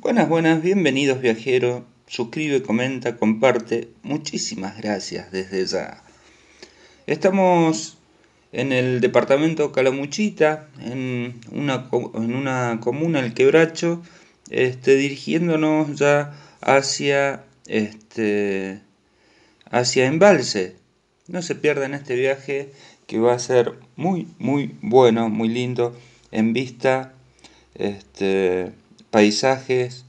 Buenas, buenas, bienvenidos viajeros. Suscribe, comenta, comparte. Muchísimas gracias desde ya. Estamos en el departamento Calamuchita, en una, en una comuna, el Quebracho, este, dirigiéndonos ya hacia, este, hacia Embalse. No se pierdan este viaje que va a ser muy, muy bueno, muy lindo en vista. Este, paisajes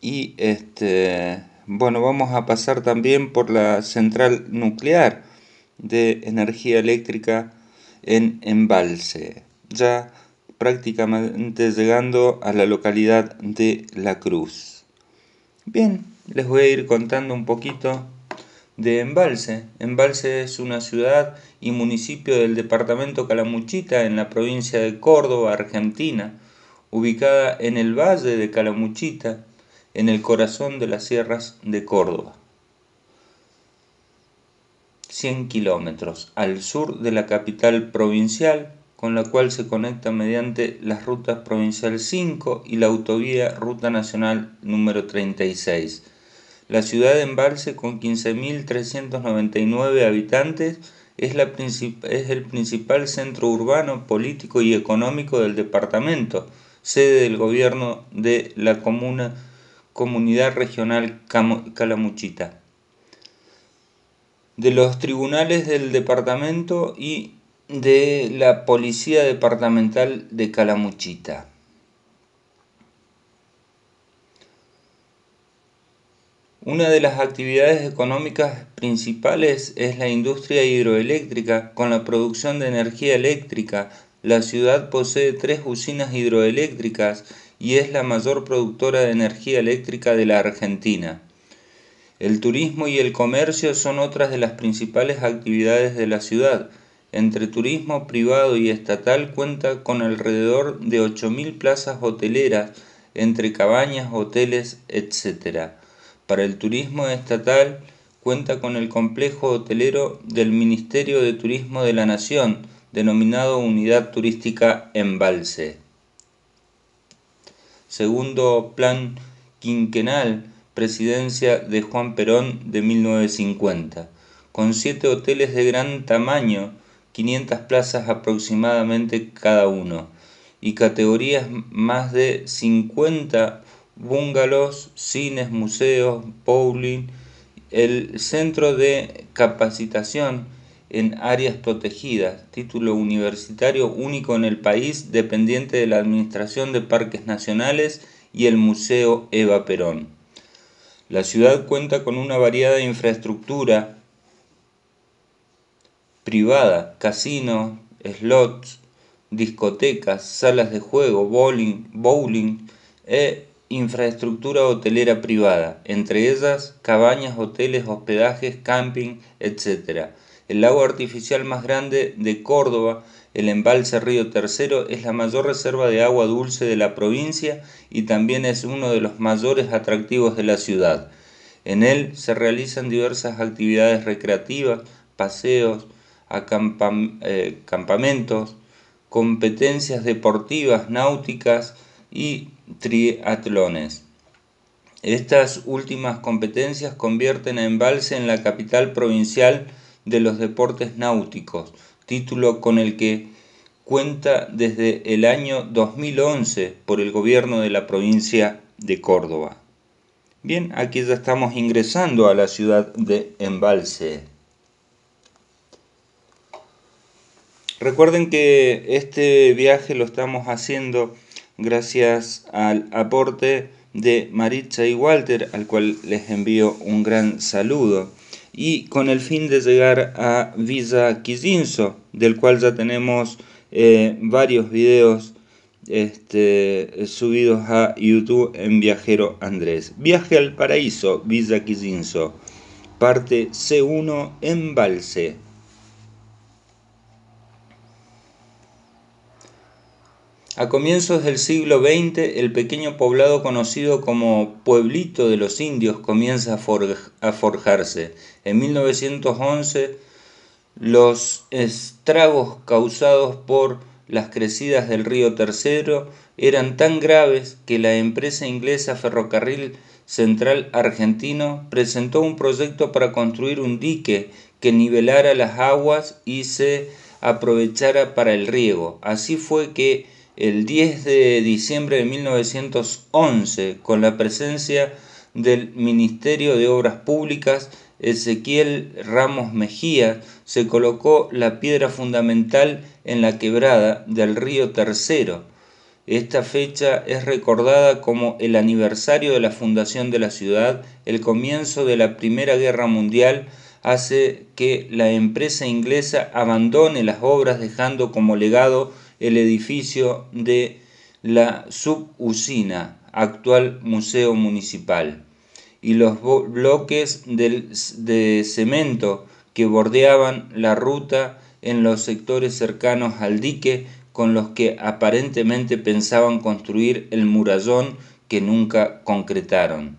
y este, bueno, vamos a pasar también por la central nuclear de energía eléctrica en Embalse, ya prácticamente llegando a la localidad de La Cruz. Bien, les voy a ir contando un poquito de Embalse. Embalse es una ciudad y municipio del departamento Calamuchita en la provincia de Córdoba, Argentina ubicada en el valle de Calamuchita, en el corazón de las sierras de Córdoba. 100 kilómetros al sur de la capital provincial, con la cual se conecta mediante las rutas provincial 5 y la autovía Ruta Nacional número 36. La ciudad de Embalse, con 15.399 habitantes, es, es el principal centro urbano, político y económico del departamento, sede del gobierno de la comuna, comunidad regional Calamuchita, de los tribunales del departamento y de la Policía Departamental de Calamuchita. Una de las actividades económicas principales es la industria hidroeléctrica, con la producción de energía eléctrica, la ciudad posee tres usinas hidroeléctricas y es la mayor productora de energía eléctrica de la Argentina. El turismo y el comercio son otras de las principales actividades de la ciudad. Entre turismo privado y estatal cuenta con alrededor de 8.000 plazas hoteleras, entre cabañas, hoteles, etc. Para el turismo estatal cuenta con el complejo hotelero del Ministerio de Turismo de la Nación, denominado Unidad Turística Embalse. Segundo Plan Quinquenal, presidencia de Juan Perón de 1950, con siete hoteles de gran tamaño, 500 plazas aproximadamente cada uno, y categorías más de 50 bungalows, cines, museos, bowling, el centro de capacitación en áreas protegidas, título universitario único en el país, dependiente de la Administración de Parques Nacionales y el Museo Eva Perón. La ciudad cuenta con una variada infraestructura privada, casinos, slots, discotecas, salas de juego, bowling, bowling e infraestructura hotelera privada, entre ellas cabañas, hoteles, hospedajes, camping, etc., el lago artificial más grande de Córdoba, el embalse Río Tercero, es la mayor reserva de agua dulce de la provincia y también es uno de los mayores atractivos de la ciudad. En él se realizan diversas actividades recreativas, paseos, acampamentos, eh, competencias deportivas, náuticas y triatlones. Estas últimas competencias convierten a Embalse en la capital provincial de los deportes náuticos, título con el que cuenta desde el año 2011 por el gobierno de la provincia de Córdoba. Bien, aquí ya estamos ingresando a la ciudad de Embalse. Recuerden que este viaje lo estamos haciendo gracias al aporte de Maritza y Walter, al cual les envío un gran saludo y con el fin de llegar a Villa Quisinso, del cual ya tenemos eh, varios videos este, subidos a YouTube en Viajero Andrés. Viaje al Paraíso, Villa Quisinso, parte C1, Embalse. A comienzos del siglo XX, el pequeño poblado conocido como Pueblito de los Indios comienza a, forjarse. En 1911, los estragos causados por las crecidas del río Tercero eran tan graves que la empresa inglesa Ferrocarril Central Argentino presentó un proyecto para construir un dique que nivelara las aguas y se aprovechara para el riego. Así fue que el 10 de diciembre de 1911 con la presencia del Ministerio de Obras Públicas Ezequiel Ramos Mejía se colocó la piedra fundamental en la quebrada del río Tercero. Esta fecha es recordada como el aniversario de la fundación de la ciudad, el comienzo de la Primera Guerra Mundial hace que la empresa inglesa abandone las obras dejando como legado el edificio de la subusina, actual Museo Municipal, y los bloques de cemento que bordeaban la ruta en los sectores cercanos al dique con los que aparentemente pensaban construir el murallón que nunca concretaron.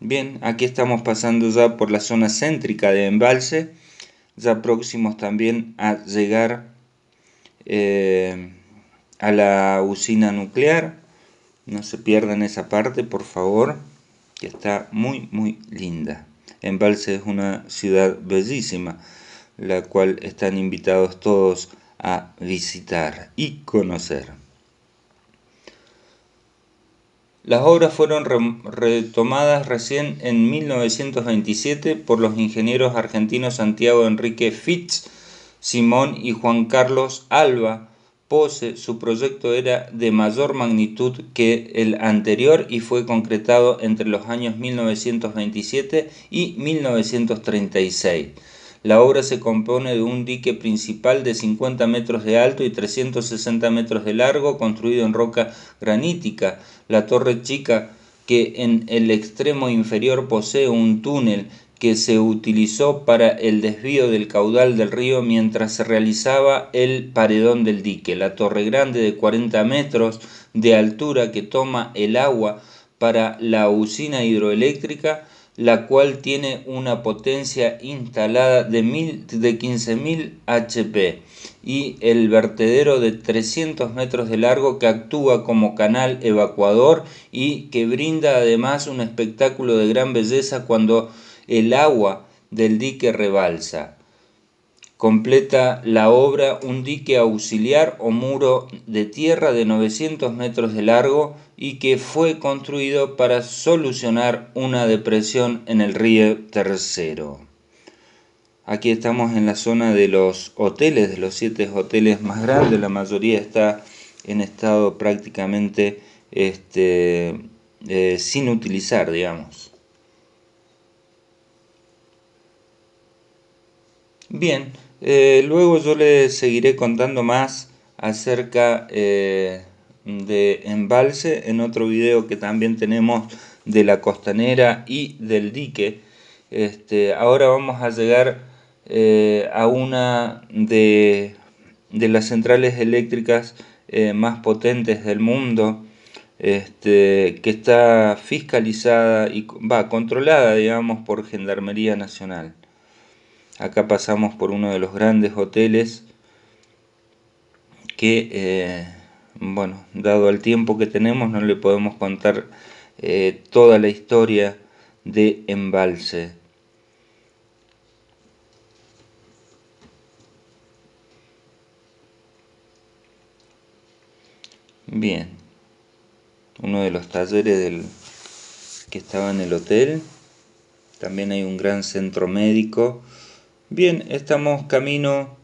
Bien, aquí estamos pasando ya por la zona céntrica de Embalse, ya próximos también a llegar eh, a la usina nuclear. No se pierdan esa parte, por favor, que está muy, muy linda. Embalse es una ciudad bellísima, la cual están invitados todos a visitar y conocer. Las obras fueron retomadas recién en 1927 por los ingenieros argentinos Santiago Enrique Fitz Simón y Juan Carlos Alba Pose, su proyecto era de mayor magnitud que el anterior y fue concretado entre los años 1927 y 1936. La obra se compone de un dique principal de 50 metros de alto y 360 metros de largo, construido en roca granítica. La torre chica, que en el extremo inferior posee un túnel que se utilizó para el desvío del caudal del río mientras se realizaba el paredón del dique, la torre grande de 40 metros de altura que toma el agua para la usina hidroeléctrica, la cual tiene una potencia instalada de, 15.000 HP y el vertedero de 300 metros de largo que actúa como canal evacuador y que brinda además un espectáculo de gran belleza cuando el agua del dique rebalsa. Completa la obra un dique auxiliar o muro de tierra de 900 metros de largo y que fue construido para solucionar una depresión en el río Tercero. Aquí estamos en la zona de los hoteles, de los siete hoteles más grandes, la mayoría está en estado prácticamente este, eh, sin utilizar, digamos. Bien, eh, luego yo les seguiré contando más acerca eh, de embalse en otro video que también tenemos de la costanera y del dique. Este, ahora vamos a llegar eh, a una de, las centrales eléctricas más potentes del mundo. Este, que está fiscalizada y va controlada, digamos, por Gendarmería Nacional. Acá pasamos por uno de los grandes hoteles que, eh, bueno, dado el tiempo que tenemos, no le podemos contar eh, toda la historia de Embalse. Bien, uno de los talleres del, que estaba en el hotel. También hay un gran centro médico Bien, estamos camino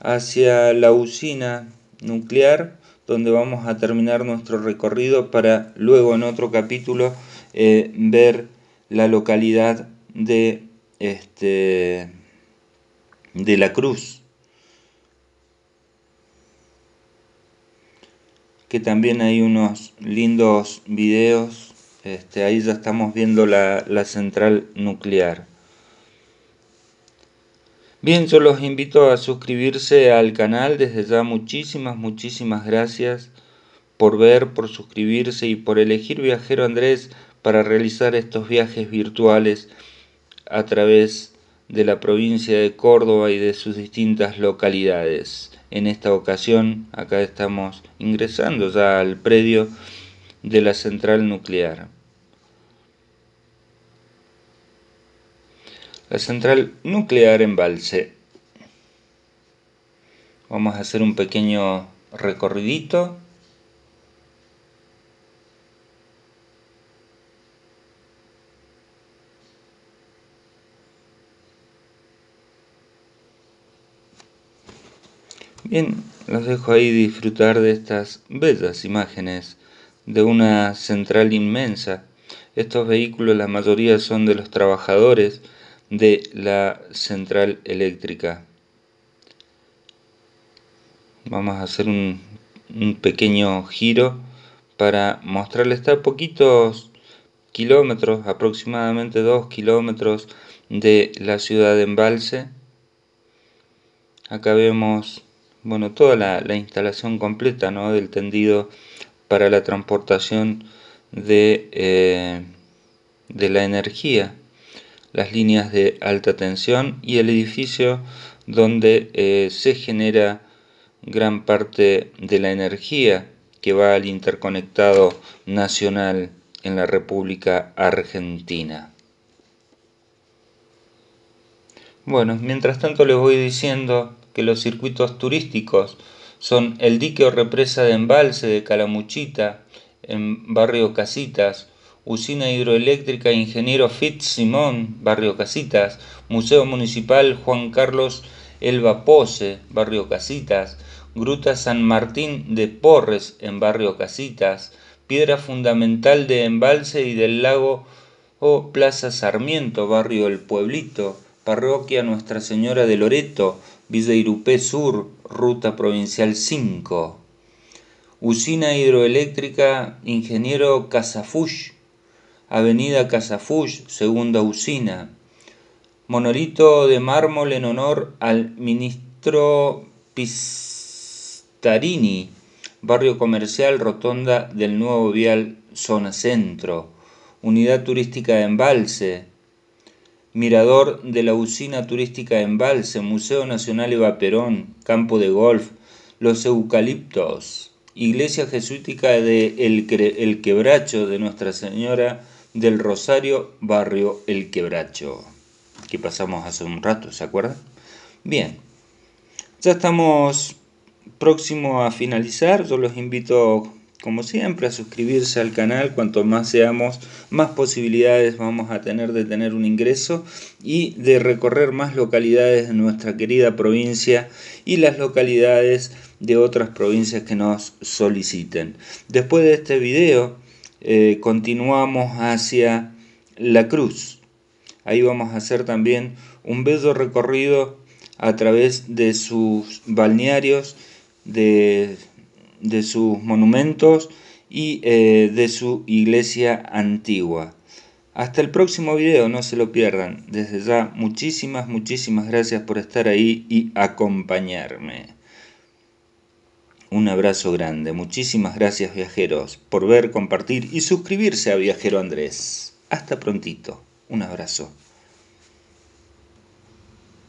hacia la usina nuclear donde vamos a terminar nuestro recorrido para luego en otro capítulo eh, ver la localidad de, este, de la Cruz, que también hay unos lindos videos, este, ahí ya estamos viendo la central nuclear. Bien, yo los invito a suscribirse al canal. Desde ya muchísimas, muchísimas gracias por ver, por suscribirse y por elegir Viajero Andrés para realizar estos viajes virtuales a través de la provincia de Córdoba y de sus distintas localidades. En esta ocasión, acá estamos ingresando ya al predio de la central nuclear. la central nuclear Embalse. Vamos a hacer un pequeño recorridito. Bien, los dejo ahí disfrutar de estas bellas imágenes de una central inmensa. Estos vehículos la mayoría son de los trabajadores de la central eléctrica. Vamos a hacer un, pequeño giro para mostrarles está a poquitos kilómetros, aproximadamente 2 kilómetros de la ciudad de Embalse. Acá vemos bueno, toda la, instalación completa ¿no? del tendido para la transportación de, eh, de la energía las líneas de alta tensión y el edificio donde eh, se genera gran parte de la energía que va al interconectado nacional en la República Argentina. Bueno, mientras tanto les voy diciendo que los circuitos turísticos son el dique o represa de embalse de Calamuchita en barrio Casitas, Usina Hidroeléctrica Ingeniero Simón, Barrio Casitas, Museo Municipal Juan Carlos Elba Pose, Barrio Casitas, Gruta San Martín de Porres, en Barrio Casitas, Piedra Fundamental de Embalse y del Lago o Plaza Sarmiento, Barrio El Pueblito, Parroquia Nuestra Señora de Loreto, Villa Irupé Sur, Ruta Provincial 5. Usina Hidroeléctrica Ingeniero Casafush, Avenida Casafush, Segunda Usina. Monolito de mármol en honor al ministro Pistarini, Barrio Comercial Rotonda del Nuevo Vial, Zona Centro. Unidad Turística de Embalse. Mirador de la Usina Turística de Embalse, Museo Nacional Eva Perón, Campo de Golf, Los Eucaliptos. Iglesia Jesuítica de El, Quebracho de Nuestra Señora del Rosario Barrio El Quebracho, que pasamos hace un rato, ¿se acuerdan? Bien, ya estamos próximo a finalizar, yo los invito como siempre a suscribirse al canal, cuanto más seamos, más posibilidades vamos a tener de tener un ingreso y de recorrer más localidades de nuestra querida provincia y las localidades de otras provincias que nos soliciten. Después de este video eh, continuamos hacia la cruz. Ahí vamos a hacer también un bello recorrido a través de sus balnearios, de, sus monumentos y eh, de su iglesia antigua. Hasta el próximo video, no se lo pierdan. Desde ya, muchísimas, muchísimas gracias por estar ahí y acompañarme. Un abrazo grande. Muchísimas gracias viajeros por ver, compartir y suscribirse a Viajero Andrés. Hasta prontito. Un abrazo.